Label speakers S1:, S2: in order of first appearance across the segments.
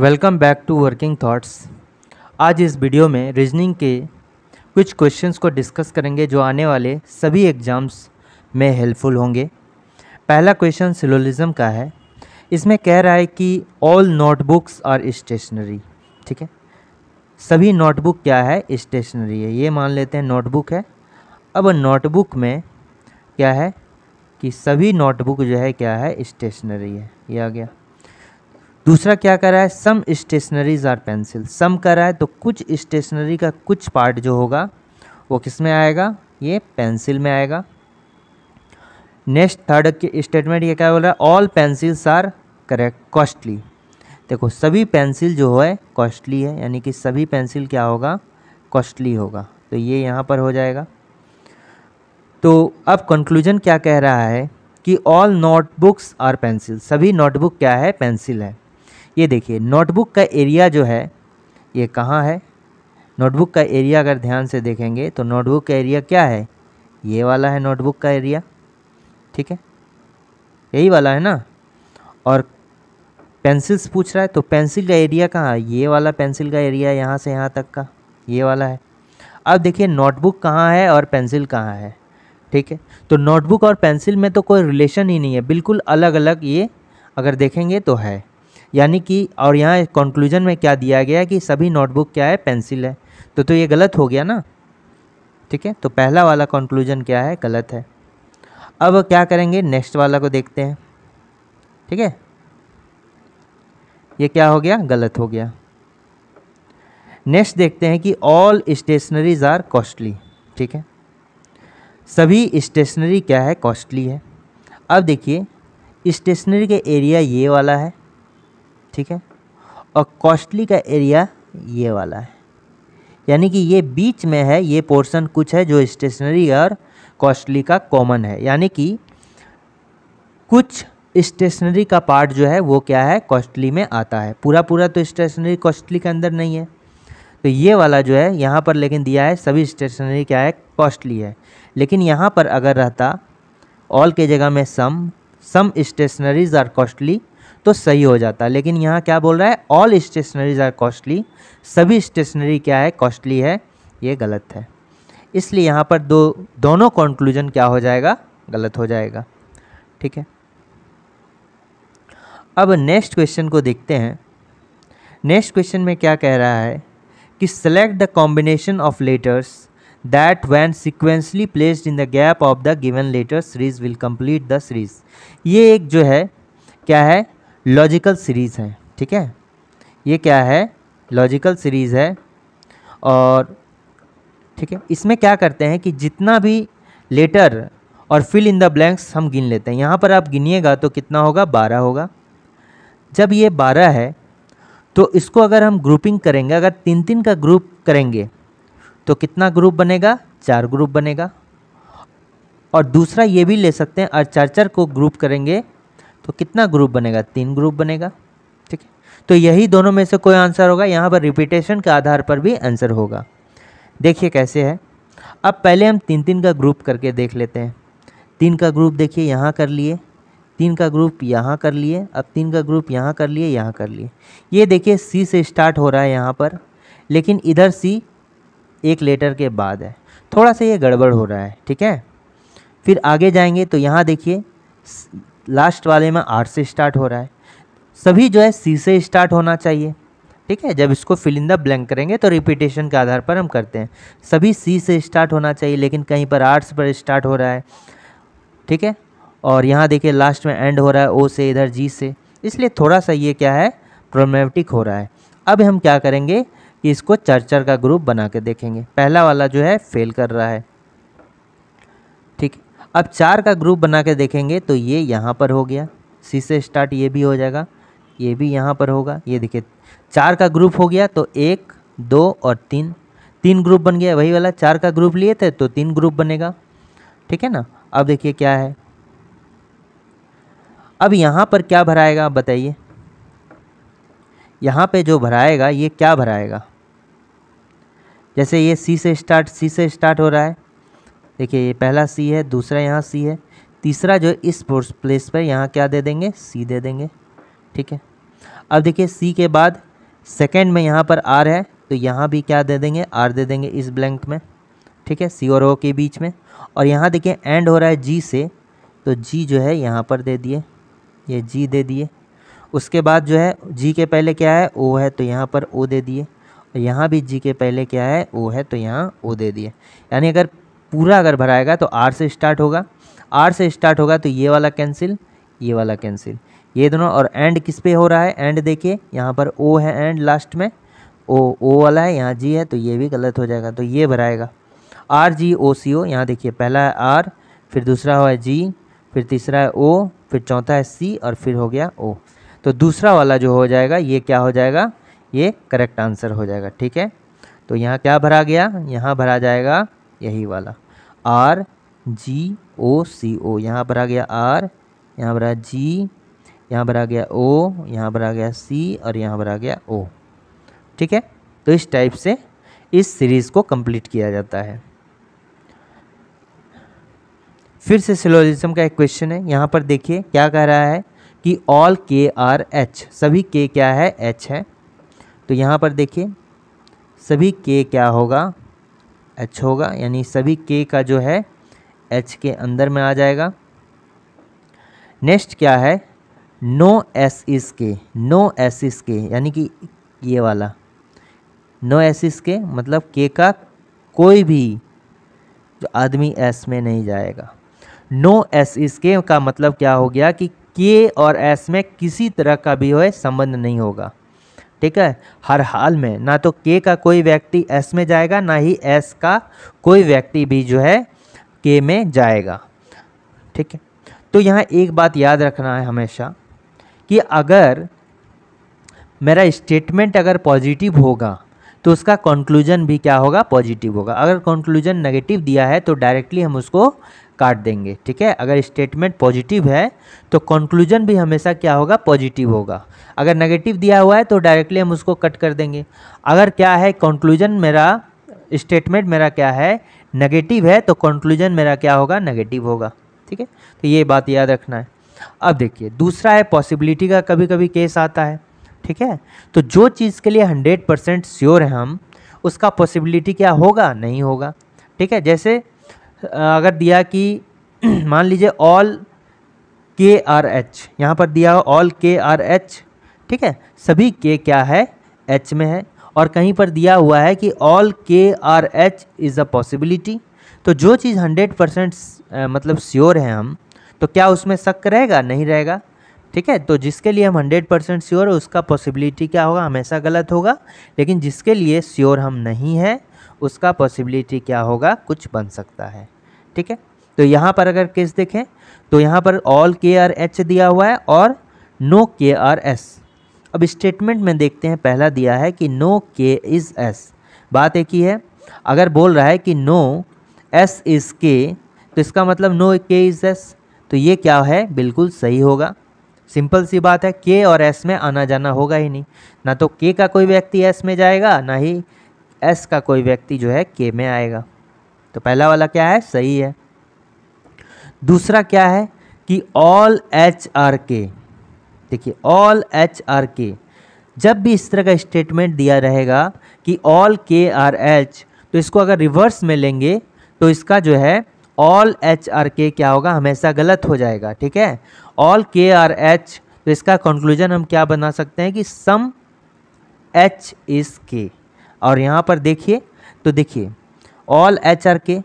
S1: welcome back to Working Thoughts आज इस video में रीजनिंग के कुछ क्वेश्चंस को डिस्कस करेंगे जो आने वाले सभी एग्ज़ाम्स में हेल्पफुल होंगे पहला क्वेश्चन सिलोलिज्म का है इसमें कह रहा है कि ऑल नोटबुक्स आर स्टेशनरी ठीक है सभी नोटबुक क्या है स्टेशनरी है ये मान लेते हैं नोटबुक है अब नोटबुक में क्या है कि सभी नोटबुक जो है क्या है स्टेशनरी है ये आ गया दूसरा क्या कर रहा है some stationeries are pencil some कर रहा है तो कुछ स्टेशनरी का कुछ पार्ट जो होगा वो किस में आएगा ये पेंसिल में आएगा नेक्स्ट थर्ड स्टेटमेंट ये क्या बोल रहा है all pencils are correct costly देखो सभी पेंसिल जो है कॉस्टली है यानी कि सभी पेंसिल क्या होगा कॉस्टली होगा तो ये यहाँ पर हो जाएगा तो अब कंक्लूजन क्या कह रहा है कि ऑल नोटबुक्स आर पेंसिल सभी नोटबुक क्या है पेंसिल है ये देखिए नोटबुक का एरिया जो है ये कहाँ है नोटबुक का एरिया अगर ध्यान से देखेंगे तो नोटबुक का एरिया क्या है ये वाला है नोटबुक का एरिया ठीक है यही वाला है ना और पेंसिल्स पूछ रहा है तो पेंसिल का एरिया कहाँ ये वाला पेंसिल का एरिया यहाँ से यहाँ तक का ये वाला है अब देखिए नोटबुक कहाँ है और पेंसिल कहाँ है ठीक है तो नोटबुक और पेंसिल में तो कोई रिलेशन ही नहीं है बिल्कुल अलग अलग ये अगर देखेंगे तो है यानी कि और यहाँ कंक्लूजन में क्या दिया गया कि सभी नोटबुक क्या है पेंसिल है तो तो ये गलत हो गया ना ठीक है तो पहला वाला कंक्लूजन क्या है गलत है अब क्या करेंगे नेक्स्ट वाला को देखते हैं ठीक है ये क्या हो गया गलत हो गया नेक्स्ट देखते हैं कि ऑल स्टेशनरीज आर कॉस्टली ठीक है सभी स्टेशनरी क्या है कॉस्टली है अब देखिए स्टेशनरी के एरिया ये वाला है ठीक है और कॉस्टली का एरिया ये वाला है यानी कि ये बीच में है ये पोर्शन कुछ है जो स्टेशनरी और कॉस्टली का कॉमन है यानी कि कुछ स्टेशनरी का पार्ट जो है वो क्या है कॉस्टली में आता है पूरा पूरा तो स्टेशनरी कॉस्टली के अंदर नहीं है तो ये वाला जो है यहाँ पर लेकिन दिया है सभी स्टेशनरी क्या है कॉस्टली है लेकिन यहाँ पर अगर रहता ऑल के जगह में some some stationeries are costly तो सही हो जाता है लेकिन यहाँ क्या बोल रहा है ऑल स्टेशनरीज आर कॉस्टली सभी स्टेशनरी क्या है कॉस्टली है ये गलत है इसलिए यहाँ पर दो दोनों कंक्लूजन क्या हो जाएगा गलत हो जाएगा ठीक है अब नेक्स्ट क्वेश्चन को देखते हैं नेक्स्ट क्वेश्चन में क्या कह रहा है कि select the combination of letters that when sequentially placed in the gap of the given letter series will complete the series ये एक जो है क्या है लॉजिकल सीरीज़ है ठीक है ये क्या है लॉजिकल सीरीज़ है और ठीक है इसमें क्या करते हैं कि जितना भी लेटर और फिल इन द ब्लैंक्स हम गिन लेते हैं यहाँ पर आप गिनिएगा तो कितना होगा बारह होगा जब ये बारह है तो इसको अगर हम ग्रुपिंग करेंगे अगर तीन तीन का ग्रुप करेंगे तो कितना ग्रुप बनेगा चार ग्रुप बनेगा और दूसरा ये भी ले सकते हैं और चार चार को ग्रुप करेंगे तो कितना ग्रुप बनेगा तीन ग्रुप बनेगा ठीक है तो यही दोनों में से कोई आंसर होगा यहाँ पर रिपीटेशन के आधार पर भी आंसर होगा देखिए कैसे है अब पहले हम तीन तीन का ग्रुप करके देख लेते हैं तीन का ग्रुप देखिए यहाँ कर लिए तीन का ग्रुप यहाँ कर लिए अब तीन का ग्रुप यहाँ कर लिए यहाँ कर लिए ये देखिए सी से स्टार्ट हो रहा है यहाँ पर लेकिन इधर सी एक लेटर के बाद है थोड़ा सा ये गड़बड़ हो रहा है ठीक है फिर आगे जाएंगे तो यहाँ देखिए लास्ट वाले में आर से स्टार्ट हो रहा है सभी जो है सी से स्टार्ट होना चाहिए ठीक है जब इसको फिल इन द ब्लैंक करेंगे तो रिपीटेशन के आधार पर हम करते हैं सभी सी से स्टार्ट होना चाहिए लेकिन कहीं पर आर्ट्स पर स्टार्ट हो रहा है ठीक है और यहाँ देखिए लास्ट में एंड हो रहा है ओ से इधर जी से इसलिए थोड़ा सा ये क्या है प्रोमेटिक हो रहा है अब हम क्या करेंगे कि इसको चार चार का ग्रुप बना के देखेंगे पहला वाला जो है फेल कर रहा है ठीक अब चार का ग्रुप बना के देखेंगे तो ये यहाँ पर हो गया सी से स्टार्ट ये भी हो जाएगा ये भी यहाँ पर होगा ये देखिए चार का ग्रुप हो गया तो एक दो और तीन तीन ग्रुप बन गया वही वाला चार का ग्रुप लिए थे तो तीन ग्रुप बनेगा ठीक है ना अब देखिए क्या है अब यहाँ पर क्या भराएगा आप बताइए यहाँ पे जो भराएगा ये क्या भराएगा जैसे ये सी से स्टार्ट सी से स्टार्ट हो रहा है देखिए ये पहला सी है दूसरा यहाँ सी है तीसरा जो इस प्लेस पर यहाँ क्या दे देंगे सी दे देंगे ठीक है अब देखिए सी के बाद सेकेंड में यहाँ पर आर है तो यहाँ भी क्या दे देंगे आर दे देंगे इस ब्लैंक में ठीक है सी और ओ के बीच में और यहाँ देखिए एंड हो रहा है जी से तो जी जो है यहाँ पर दे दिए ये जी दे दिए उसके बाद जो है जी के पहले क्या है ओ है तो यहाँ पर ओ दे दिए और यहाँ भी जी के पहले क्या है ओ है तो यहाँ ओ दे दिए यानी अगर पूरा अगर भराएगा तो आर से स्टार्ट होगा आर से स्टार्ट होगा तो ये वाला कैंसिल ये वाला कैंसिल ये दोनों और एंड किस पे हो रहा है एंड देखिए यहाँ पर ओ है एंड लास्ट में ओ ओ वाला है यहाँ जी है तो ये भी गलत हो जाएगा तो ये भराएगा आर जी ओ सी ओ यहाँ देखिए पहला है आर फिर दूसरा हुआ जी फिर तीसरा है ओ फिर चौथा है सी और फिर हो गया ओ तो दूसरा वाला जो हो जाएगा ये क्या हो जाएगा ये करेक्ट आंसर हो जाएगा ठीक है तो यहाँ क्या भरा गया यहाँ भरा जाएगा यही वाला आर जी ओ सी ओ यहाँ पर आ गया आर यहाँ पर आ जी यहाँ पर आ गया ओ यहाँ पर आ गया सी और यहाँ पर आ गया ओ ठीक है तो इस टाइप से इस सीरीज़ को कंप्लीट किया जाता है फिर से सिलोजिज्म का एक क्वेश्चन है यहाँ पर देखिए क्या कह रहा है कि ऑल के आर एच सभी के क्या है एच है तो यहाँ पर देखिए सभी के क्या होगा एच होगा यानी सभी के का जो है एच के अंदर में आ जाएगा नेक्स्ट क्या है नो एस इस के नो एस इस के यानी कि ये वाला नो एस इस के मतलब के का कोई भी जो आदमी एस में नहीं जाएगा नो एस इस के का मतलब क्या हो गया कि के और एस में किसी तरह का भी हो संबंध नहीं होगा ठीक है हर हाल में ना तो के का कोई व्यक्ति एस में जाएगा ना ही एस का कोई व्यक्ति भी जो है के में जाएगा ठीक है तो यहाँ एक बात याद रखना है हमेशा कि अगर मेरा स्टेटमेंट अगर पॉजिटिव होगा तो उसका कंक्लूजन भी क्या होगा पॉजिटिव होगा अगर कंक्लूजन नेगेटिव दिया है तो डायरेक्टली हम उसको काट देंगे ठीक है अगर स्टेटमेंट पॉजिटिव है तो कंक्लूजन भी हमेशा क्या होगा पॉजिटिव होगा अगर नेगेटिव दिया हुआ है तो डायरेक्टली हम उसको कट कर देंगे अगर क्या है कंक्लूजन मेरा स्टेटमेंट मेरा क्या है नेगेटिव है तो कंक्लूजन मेरा क्या होगा नेगेटिव होगा ठीक है तो ये बात याद रखना है अब देखिए दूसरा है पॉसिबिलिटी का कभी कभी केस आता है ठीक है तो जो चीज़ के लिए हंड्रेड परसेंट श्योर है हम उसका पॉसिबिलिटी क्या होगा नहीं होगा ठीक है जैसे अगर दिया कि मान लीजिए ऑल के आर एच यहाँ पर दिया ऑल के आर एच ठीक है सभी के क्या है एच में है और कहीं पर दिया हुआ है कि ऑल के are H is a possibility तो जो चीज़ हंड्रेड परसेंट मतलब श्योर है हम तो क्या उसमें शक रहेगा नहीं रहेगा ठीक है तो जिसके लिए हम हंड्रेड परसेंट श्योर है उसका पॉसिबिलिटी क्या होगा हमेशा गलत होगा लेकिन जिसके लिए श्योर हम नहीं हैं उसका पॉसिबिलिटी क्या होगा कुछ बन सकता है ठीक है तो यहाँ पर अगर केस देखें तो यहाँ पर ऑल के आर एच दिया हुआ है और नो के आर एस अब स्टेटमेंट में देखते हैं पहला दिया है कि नो के इज़ एस बात एक ही है अगर बोल रहा है कि नो एस इज़ के तो इसका मतलब नो के इज़ एस तो ये क्या है बिल्कुल सही होगा सिंपल सी बात है के और एस में आना जाना होगा ही नहीं ना तो के का कोई व्यक्ति एस में जाएगा ना ही एस का कोई व्यक्ति जो है के में आएगा तो पहला वाला क्या है सही है दूसरा क्या है कि ऑल एच आर के देखिए ऑल एच आर के जब भी इस तरह का स्टेटमेंट दिया रहेगा कि ऑल के आर एच तो इसको अगर रिवर्स में लेंगे तो इसका जो है ऑल एच आर के क्या होगा हमेशा गलत हो जाएगा ठीक है ऑल के आर एच तो इसका कंक्लूजन हम क्या बना सकते हैं कि सम एच इज़ के और यहाँ पर देखिए तो देखिए ऑल एच आर के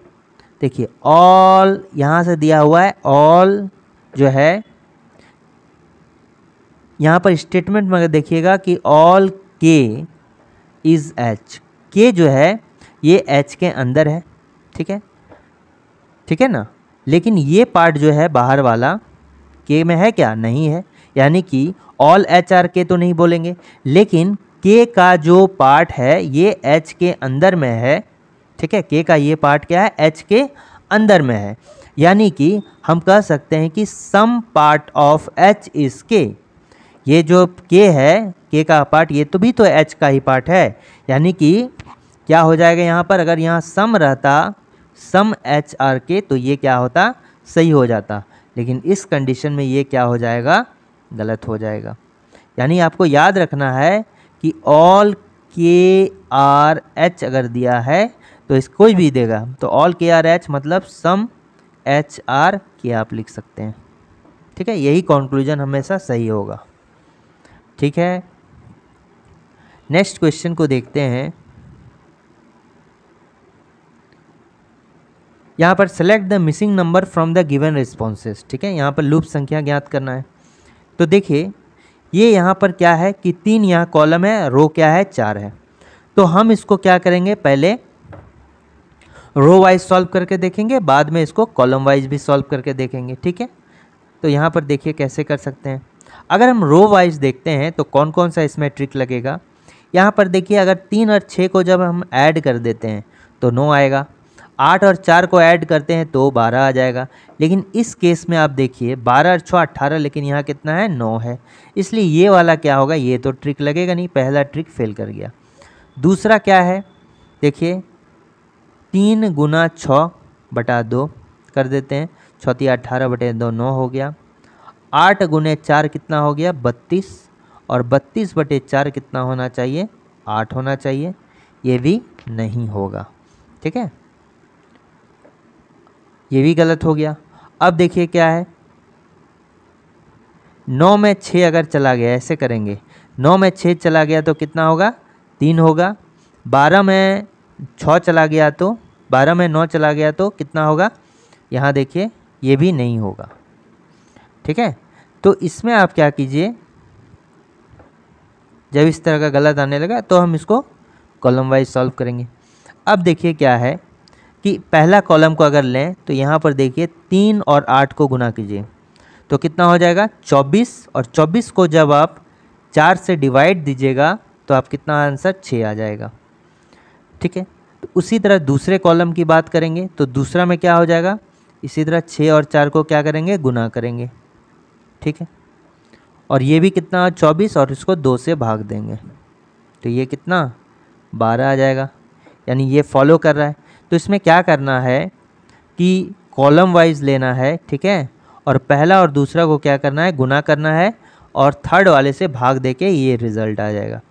S1: देखिए ऑल यहाँ से दिया हुआ है ऑल जो है यहाँ पर स्टेटमेंट में देखिएगा कि ऑल के इज एच के जो है ये एच के अंदर है ठीक है ठीक है ना लेकिन ये पार्ट जो है बाहर वाला के में है क्या नहीं है यानी कि ऑल एच आर के तो नहीं बोलेंगे लेकिन के का जो पार्ट है ये एच के अंदर में है ठीक है के का ये पार्ट क्या है एच के अंदर में है यानी कि हम कह सकते हैं कि some part of H is K ये जो के है के का पार्ट ये तो भी तो एच का ही पार्ट है यानी कि क्या हो जाएगा यहाँ पर अगर यहाँ सम रहता सम एच आर के तो ये क्या होता सही हो जाता लेकिन इस कंडीशन में ये क्या हो जाएगा गलत हो जाएगा यानी आपको याद रखना है कि ऑल के आर एच अगर दिया है तो इस कोई भी देगा तो ऑल के आर एच मतलब सम एच आर के आप लिख सकते हैं ठीक है यही कॉन्क्लूजन हमेशा सही होगा ठीक है नेक्स्ट क्वेश्चन को देखते हैं यहाँ पर select the missing number from the given responses ठीक है यहाँ पर लूप संख्या ज्ञात करना है तो देखिए ये यहाँ पर क्या है कि तीन यहाँ कॉलम है रो क्या है चार है तो हम इसको क्या करेंगे पहले रो वाइज सॉल्व करके देखेंगे बाद में इसको कॉलम वाइज भी सॉल्व करके देखेंगे ठीक है तो यहाँ पर देखिए कैसे कर सकते हैं अगर हम रो वाइज देखते हैं तो कौन कौन सा इसमें ट्रिक लगेगा यहाँ पर देखिए अगर तीन और छः को जब हम ऐड कर देते हैं तो नो आएगा आठ और चार को ऐड करते हैं तो बारह आ जाएगा लेकिन इस केस में आप देखिए बारह और छः अट्ठारह लेकिन यहाँ कितना है नौ है इसलिए ये वाला क्या होगा ये तो ट्रिक लगेगा नहीं पहला ट्रिक फेल कर गया दूसरा क्या है देखिए तीन गुना छः बटा दो कर देते हैं छोती अट्ठारह बटे दो नौ हो गया आठ गुने चार कितना हो गया बत्तीस और बत्तीस बटे चार कितना होना चाहिए आठ होना चाहिए ये भी नहीं होगा ठीक है ये भी गलत हो गया अब देखिए क्या है नौ में छः अगर चला गया ऐसे करेंगे नौ में छः चला गया तो कितना होगा तीन होगा बारह में छः चला गया तो बारह में नौ चला गया तो कितना होगा यहाँ देखिए ये भी नहीं होगा ठीक है तो इसमें आप क्या कीजिए जब इस तरह का गलत आने लगा तो हम इसको कॉलम वाइज सॉल्व करेंगे अब देखिए क्या है कि पहला कॉलम को अगर लें तो यहाँ पर देखिए तीन और आठ को गुना कीजिए तो कितना हो जाएगा चौबीस और चौबीस को जब आप चार से डिवाइड दीजिएगा तो आप कितना आंसर छः आ जाएगा ठीक है तो उसी तरह दूसरे कॉलम की बात करेंगे तो दूसरा में क्या हो जाएगा इसी तरह छः और चार को क्या करेंगे गुना करेंगे ठीक है और ये भी कितना चौबीस और इसको दो से भाग देंगे तो ये कितना बारह आ जाएगा यानी ये फॉलो कर रहा है तो इसमें क्या करना है कि कॉलम वाइज लेना है ठीक है और पहला और दूसरा को क्या करना है गुना करना है और थर्ड वाले से भाग दे के ये रिज़ल्ट आ जाएगा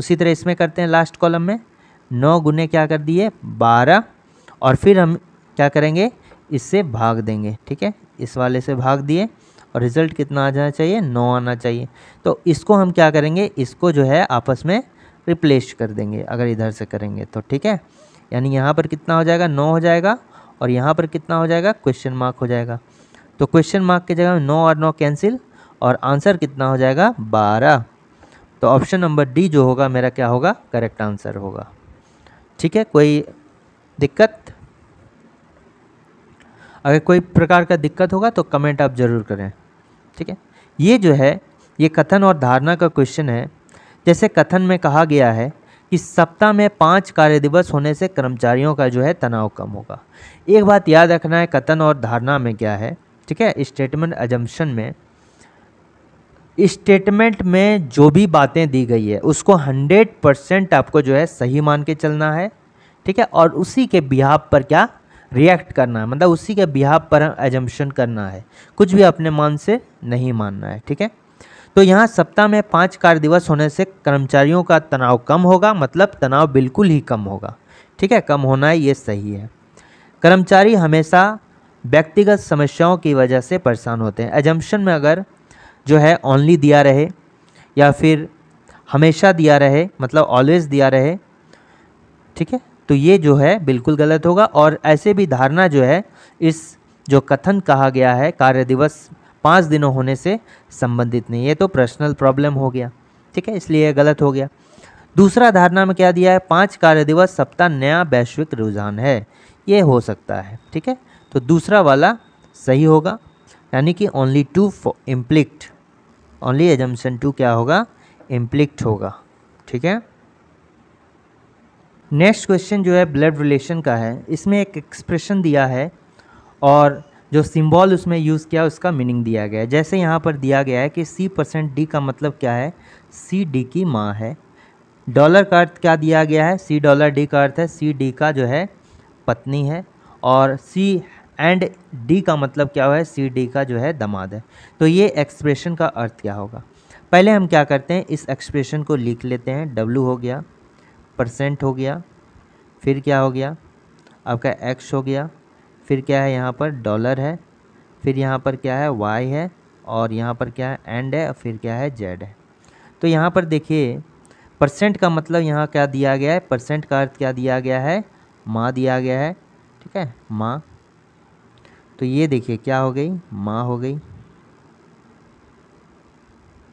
S1: उसी तरह इसमें करते हैं लास्ट कॉलम में नौ गुने क्या कर दिए बारह और फिर हम क्या करेंगे इससे भाग देंगे ठीक है इस वाले से भाग दिए और रिज़ल्ट कितना आ जाना चाहिए नौ आना चाहिए तो इसको हम क्या करेंगे इसको जो है आपस में रिप्लेस कर देंगे अगर इधर से करेंगे तो ठीक है यानी यहाँ पर कितना हो जाएगा नौ हो जाएगा और यहाँ पर कितना हो जाएगा क्वेश्चन मार्क हो जाएगा तो क्वेश्चन मार्क की जगह में नौ और नौ कैंसिल और आंसर कितना हो जाएगा बारह तो ऑप्शन नंबर डी जो होगा मेरा क्या होगा करेक्ट आंसर होगा ठीक है कोई दिक्कत अगर कोई प्रकार का दिक्कत होगा तो कमेंट आप ज़रूर करें ठीक है ये जो है ये कथन और धारणा का क्वेश्चन है जैसे कथन में कहा गया है इस सप्ताह में पाँच कार्य दिवस होने से कर्मचारियों का जो है तनाव कम होगा एक बात याद रखना है कथन और धारणा में क्या है ठीक है स्टेटमेंट एजम्पन में स्टेटमेंट में जो भी बातें दी गई है उसको हंड्रेड परसेंट आपको जो है सही मान के चलना है ठीक है और उसी के बिहाब पर क्या रिएक्ट करना है मतलब उसी के बिहाब पर एजम्पन करना है कुछ भी अपने मान से नहीं मानना है ठीक है तो यहाँ सप्ताह में पाँच कार्य दिवस होने से कर्मचारियों का तनाव कम होगा मतलब तनाव बिल्कुल ही कम होगा ठीक है कम होना ये सही है कर्मचारी हमेशा व्यक्तिगत समस्याओं की वजह से परेशान होते हैं एजम्पन में अगर जो है ओनली दिया रहे या फिर हमेशा दिया रहे मतलब ऑलवेज दिया रहे ठीक है तो ये जो है बिल्कुल गलत होगा और ऐसे भी धारणा जो है इस जो कथन कहा गया है कार्य दिवस पाँच दिनों होने से संबंधित नहीं है तो पर्सनल प्रॉब्लम हो गया ठीक है इसलिए यह गलत हो गया दूसरा धारणा में क्या दिया है पाँच कार्य दिवस सप्ताह नया वैश्विक रुझान है ये हो सकता है ठीक है तो दूसरा वाला सही होगा यानी कि only two implicit only assumption two क्या होगा इम्प्लिक्ट होगा ठीक है नेक्स्ट क्वेश्चन जो है ब्लड रिलेशन का है इसमें एक एक्सप्रेशन दिया है और जो सिम्बॉल उसमें यूज़ किया उसका मीनिंग दिया गया है जैसे यहाँ पर दिया गया है कि सी परसेंट डी का मतलब क्या है सी डी की माँ है डॉलर का अर्थ क्या दिया गया है सी डॉलर डी का अर्थ है सी डी का जो है पत्नी है और सी एंड डी का मतलब क्या है सी डी का जो है दमाद है तो ये एक्सप्रेशन का अर्थ क्या होगा पहले हम क्या करते हैं इस एक्सप्रेशन को लिख लेते हैं डब्लू हो गया परसेंट हो गया फिर क्या हो गया आपका एक्स हो गया फिर क्या है यहाँ पर डॉलर है फिर यहाँ पर क्या है वाई है और यहाँ पर क्या है एंड है फिर क्या है जेड है तो यहाँ पर देखिए परसेंट का मतलब यहाँ क्या दिया गया है परसेंट का अर्थ क्या दिया गया है माँ दिया गया है ठीक है माँ तो ये देखिए क्या हो गई माँ हो गई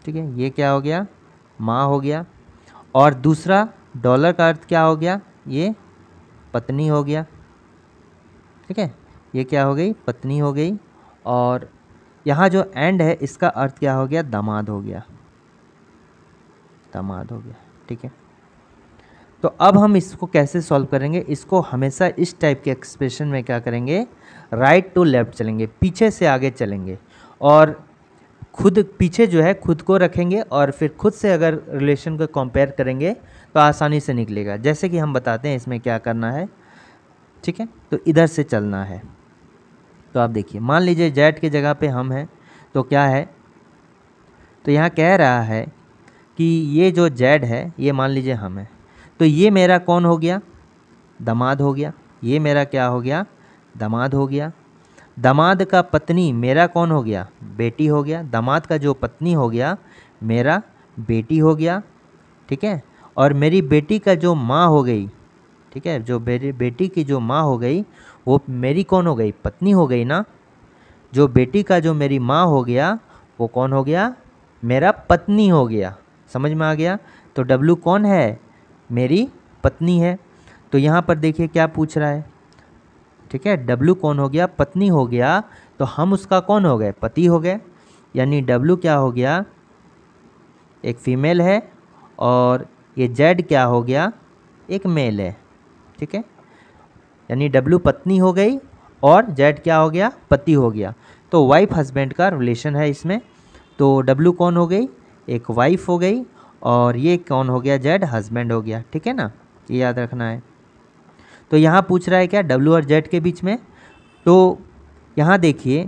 S1: ठीक है ये क्या हो गया माँ हो गया और दूसरा डॉलर का अर्थ क्या हो गया ये पत्नी हो गया ठीक है ये क्या हो गई पत्नी हो गई और यहाँ जो एंड है इसका अर्थ क्या हो गया दामाद हो गया दामाद हो गया ठीक है तो अब हम इसको कैसे सॉल्व करेंगे इसको हमेशा इस टाइप के एक्सप्रेशन में क्या करेंगे राइट टू लेफ़्ट चलेंगे पीछे से आगे चलेंगे और खुद पीछे जो है खुद को रखेंगे और फिर खुद से अगर रिलेशन को कंपेयर करेंगे तो आसानी से निकलेगा जैसे कि हम बताते हैं इसमें क्या करना है ठीक है तो इधर से चलना है तो आप देखिए मान लीजिए जेड के जगह पे हम हैं तो क्या है तो यहाँ कह रहा है कि ये जो जेड है ये मान लीजिए हम हैं तो ये मेरा कौन हो गया दमाद हो गया ये मेरा क्या हो गया दमाद हो गया दमाद का पत्नी मेरा कौन हो गया बेटी हो गया दमाद का जो पत्नी हो गया मेरा बेटी हो गया ठीक है और मेरी बेटी का जो माँ हो गई ठीक है जो बेटी की जो माँ हो गई वो मेरी कौन हो गई पत्नी हो गई ना जो बेटी का जो मेरी माँ हो गया वो कौन हो गया मेरा पत्नी हो गया समझ में आ गया तो डब्लू कौन है मेरी पत्नी है तो यहाँ पर देखिए क्या पूछ रहा है ठीक है डब्लू कौन हो गया पत्नी हो गया तो हम उसका कौन हो गए पति हो गए यानी डब्लू क्या हो गया एक फीमेल है और ये जेड क्या हो गया एक मेल है ठीक है यानी W पत्नी हो गई और जेड क्या हो गया पति हो गया तो वाइफ हस्बैंड का रिलेशन है इसमें तो W कौन हो गई एक वाइफ हो गई और ये कौन हो गया जेड हस्बैंड हो गया ठीक है ना ये याद रखना है तो यहाँ पूछ रहा है क्या डब्ल्यू और जेड के बीच में तो यहाँ देखिए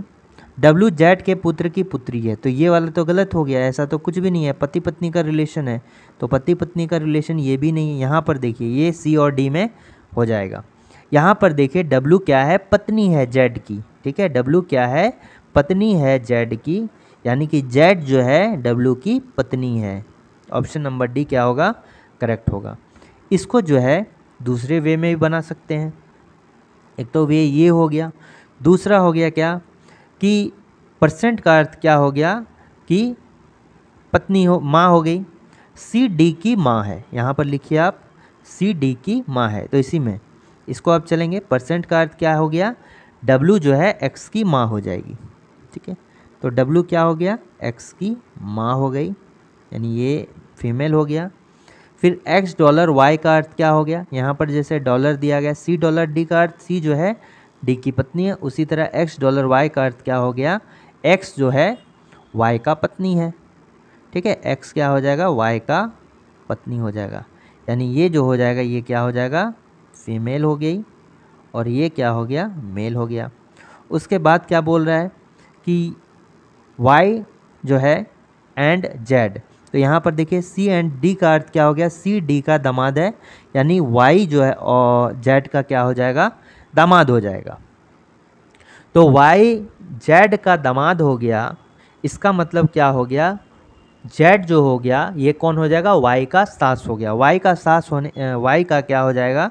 S1: डब्ल्यू Z के पुत्र की पुत्री है तो ये वाला तो गलत हो गया ऐसा तो कुछ भी नहीं है पति पत्नी का रिलेशन है तो पति पत्नी का रिलेशन ये भी नहीं है यहाँ पर देखिए ये सी और डी में हो जाएगा यहाँ पर देखिए W क्या है पत्नी है Z की ठीक है W क्या है पत्नी है Z की यानी कि Z जो है W की पत्नी है ऑप्शन नंबर डी क्या होगा करेक्ट होगा इसको जो है दूसरे वे में भी बना सकते हैं एक तो वे ये हो गया दूसरा हो गया क्या कि परसेंट का अर्थ क्या हो गया कि पत्नी हो माँ हो गई सी डी की माँ है यहाँ पर लिखिए आप सी डी की माँ है तो इसी में इसको आप चलेंगे परसेंट का अर्थ क्या हो गया W जो है एक्स की माँ हो जाएगी ठीक है तो डब्लू क्या हो गया एक्स की माँ हो गई यानी ये फीमेल हो गया फिर एक्स डॉलर वाई का अर्थ क्या हो गया यहाँ पर जैसे डॉलर दिया गया सी डॉलर डी का अर्थ सी जो है डी की पत्नी है उसी तरह एक्स डॉलर वाई का अर्थ क्या हो गया एक्स जो है वाई का पत्नी है ठीक है एक्स क्या हो जाएगा वाई का पत्नी हो जाएगा यानी ये जो हो जाएगा ये क्या हो जाएगा फीमेल हो गई और ये क्या हो गया मेल हो गया उसके बाद क्या बोल रहा है कि वाई जो है एंड जेड तो यहाँ पर देखिए सी एंड डी का अर्थ क्या हो गया सी डी का दामाद है यानी वाई जो है और जेड का क्या हो जाएगा दामाद हो जाएगा तो वाई जेड का दामाद हो गया इसका मतलब क्या हो गया जेड जो हो गया ये कौन हो जाएगा वाई का सास हो गया वाई का सास होने वाई का क्या हो जाएगा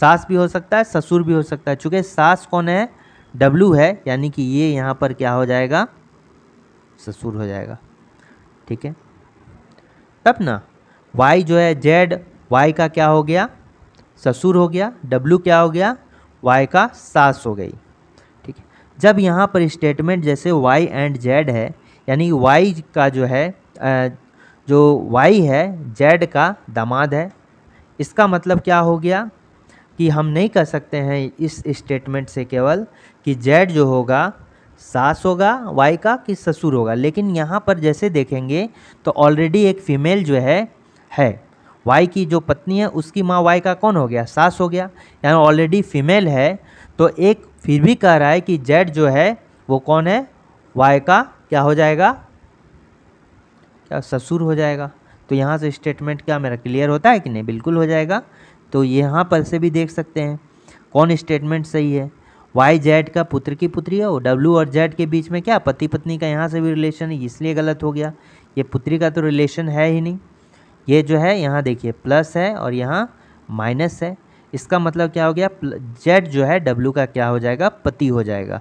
S1: सास भी हो सकता है ससुर भी हो सकता है चूँकि सास कौन है डब्लू है यानी कि ये यहाँ पर क्या हो जाएगा ससुर हो जाएगा ठीक है तब ना वाई जो है जेड वाई का क्या हो गया ससुर हो गया डब्लू क्या हो गया वाई का सास हो गई ठीक है जब यहाँ पर स्टेटमेंट जैसे वाई एंड जेड है यानी वाई का जो है जो वाई है जेड का दामाद है इसका मतलब क्या हो गया कि हम नहीं कह सकते हैं इस स्टेटमेंट से केवल कि जेड जो होगा सास होगा वाई का कि ससुर होगा लेकिन यहाँ पर जैसे देखेंगे तो ऑलरेडी एक फीमेल जो है है वाई की जो पत्नी है उसकी माँ वाई का कौन हो गया सास हो गया यानी ऑलरेडी फीमेल है तो एक फिर भी कह रहा है कि जेड जो है वो कौन है वाई का क्या हो जाएगा क्या ससुर हो जाएगा तो यहाँ से स्टेटमेंट क्या मेरा क्लियर होता है कि नहीं बिल्कुल हो जाएगा तो यहाँ पर से भी देख सकते हैं कौन स्टेटमेंट सही है वाई जेड का पुत्र की पुत्री हो डब्ल्यू और जेड के बीच में क्या पति पत्नी का यहाँ से भी रिलेशन है इसलिए गलत हो गया ये पुत्री का तो रिलेशन है ही नहीं ये जो है यहाँ देखिए प्लस है और यहाँ माइनस है इसका मतलब क्या हो गया जेड जो है डब्ल्यू का क्या हो जाएगा पति हो जाएगा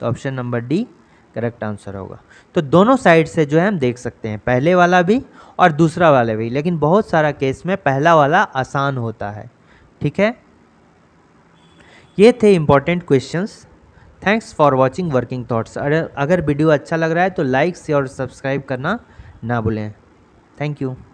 S1: तो option number D correct answer होगा तो दोनों साइड से जो है हम देख सकते हैं पहले वाला भी और दूसरा वाला भी लेकिन बहुत सारा केस में पहला वाला आसान होता है ठीक है ये थे important questions thanks for watching working thoughts अगर वीडियो अच्छा लग रहा है तो लाइक से और सब्सक्राइब करना ना भूलें थैंक यू